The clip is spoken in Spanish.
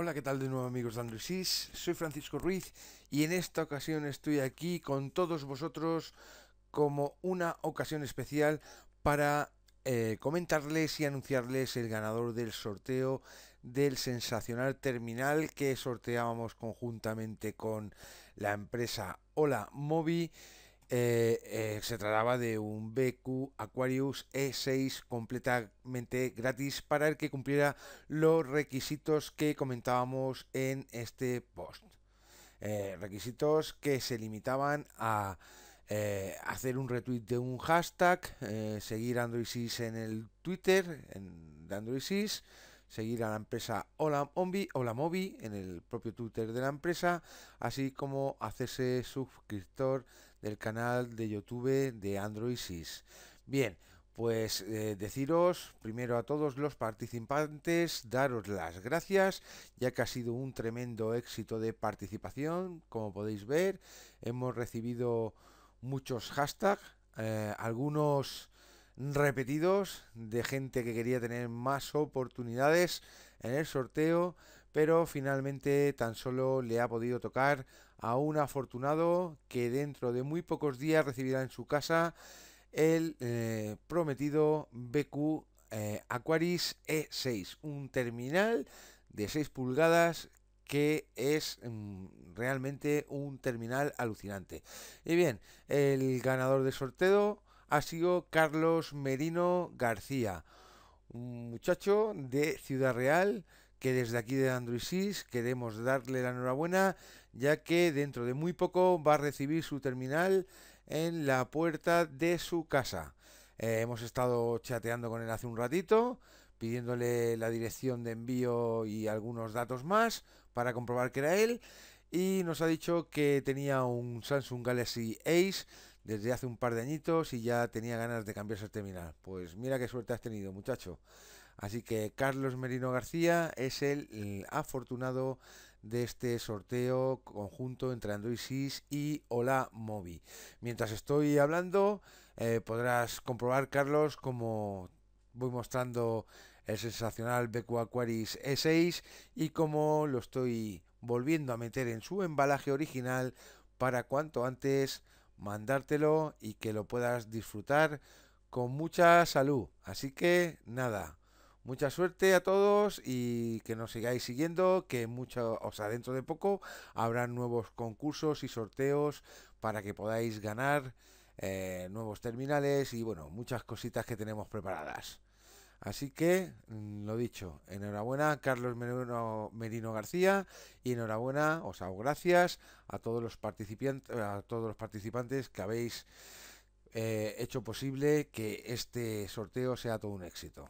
Hola, ¿qué tal de nuevo amigos de Sis, Soy Francisco Ruiz y en esta ocasión estoy aquí con todos vosotros como una ocasión especial para eh, comentarles y anunciarles el ganador del sorteo del sensacional terminal que sorteábamos conjuntamente con la empresa Hola Mobi. Eh, eh, se trataba de un BQ Aquarius E6 completamente gratis para el que cumpliera los requisitos que comentábamos en este post. Eh, requisitos que se limitaban a hacer un retweet de un hashtag, seguir Android 6 en el Twitter de Android seguir a la empresa Hola Mobi en el propio Twitter de la empresa, así como hacerse suscriptor del canal de YouTube de Android Bien, pues eh, deciros primero a todos los participantes, daros las gracias, ya que ha sido un tremendo éxito de participación, como podéis ver, hemos recibido muchos hashtags, eh, algunos repetidos de gente que quería tener más oportunidades en el sorteo, pero finalmente tan solo le ha podido tocar a un afortunado que dentro de muy pocos días recibirá en su casa el eh, prometido BQ eh, Aquaris E6, un terminal de 6 pulgadas que es mm, realmente un terminal alucinante. Y bien, el ganador del sorteo ha sido Carlos Merino García, un muchacho de Ciudad Real que desde aquí de Android 6 queremos darle la enhorabuena ya que dentro de muy poco va a recibir su terminal en la puerta de su casa. Eh, hemos estado chateando con él hace un ratito, pidiéndole la dirección de envío y algunos datos más para comprobar que era él. Y nos ha dicho que tenía un Samsung Galaxy Ace desde hace un par de añitos y ya tenía ganas de cambiarse el terminal. Pues mira qué suerte has tenido, muchacho. Así que Carlos Merino García es el afortunado de este sorteo conjunto entre Android y Hola Mobi. Mientras estoy hablando, eh, podrás comprobar, Carlos, como voy mostrando el sensacional BQ Aquaris E6 y como lo estoy volviendo a meter en su embalaje original para cuanto antes mandártelo y que lo puedas disfrutar con mucha salud. Así que nada, mucha suerte a todos y que nos sigáis siguiendo, que mucho, o sea, dentro de poco habrá nuevos concursos y sorteos para que podáis ganar eh, nuevos terminales y bueno, muchas cositas que tenemos preparadas. Así que, mm, lo dicho, enhorabuena Carlos Merino, García y enhorabuena, os hago gracias a todos los participantes, a todos los participantes que habéis eh, hecho posible que este sorteo sea todo un éxito.